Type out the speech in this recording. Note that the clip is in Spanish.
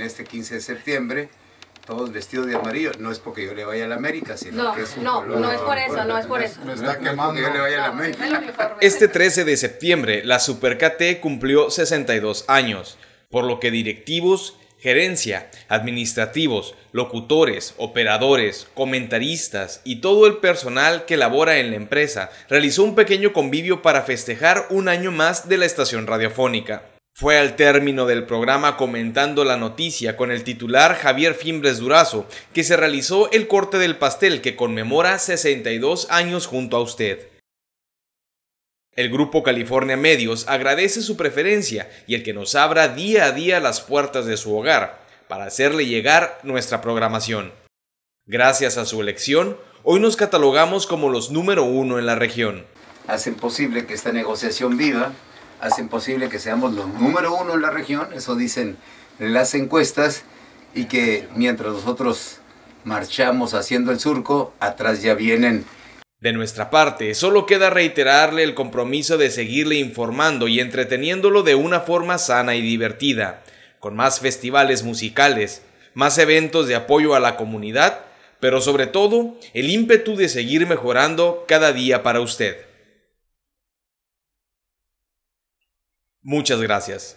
en este 15 de septiembre, todos vestidos de amarillo. No es porque yo le vaya a la América, sino que es un No, no es por eso, no es por eso. No está quemando. yo le vaya a la América. Este 13 de septiembre, la Super KT cumplió 62 años, por lo que directivos, gerencia, administrativos, locutores, operadores, comentaristas y todo el personal que labora en la empresa realizó un pequeño convivio para festejar un año más de la estación radiofónica. Fue al término del programa comentando la noticia con el titular Javier Fimbres Durazo que se realizó el corte del pastel que conmemora 62 años junto a usted. El grupo California Medios agradece su preferencia y el que nos abra día a día las puertas de su hogar para hacerle llegar nuestra programación. Gracias a su elección, hoy nos catalogamos como los número uno en la región. Hacen posible que esta negociación viva hacen posible que seamos los número uno en la región, eso dicen las encuestas, y que mientras nosotros marchamos haciendo el surco, atrás ya vienen de nuestra parte, solo queda reiterarle el compromiso de seguirle informando y entreteniéndolo de una forma sana y divertida, con más festivales musicales, más eventos de apoyo a la comunidad, pero sobre todo el ímpetu de seguir mejorando cada día para usted. Muchas gracias.